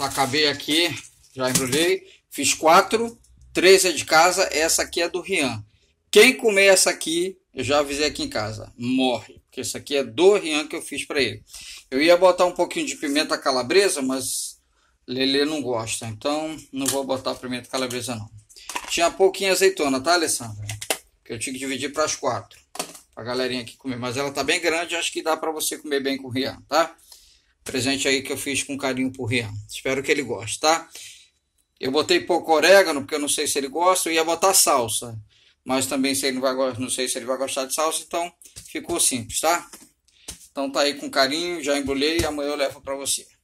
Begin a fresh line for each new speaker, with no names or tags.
Então, acabei aqui, já embrulhei. Fiz quatro, três é de casa, essa aqui é do Rian. Quem comer essa aqui, eu já avisei aqui em casa, morre. Porque essa aqui é do Rian que eu fiz para ele. Eu ia botar um pouquinho de pimenta calabresa, mas Lele não gosta. Então, não vou botar pimenta calabresa, não. Tinha pouquinho azeitona, tá, Alessandra? Que eu tinha que dividir para as quatro. Pra galerinha aqui comer. Mas ela tá bem grande, acho que dá para você comer bem com o Rian, tá? Presente aí que eu fiz com carinho pro Rian. Espero que ele goste, tá? Eu botei pouco orégano, porque eu não sei se ele gosta. Eu ia botar salsa. Mas também se ele não, vai, não sei se ele vai gostar de salsa, então ficou simples, tá? Então tá aí com carinho, já embrulhei e amanhã eu levo para você.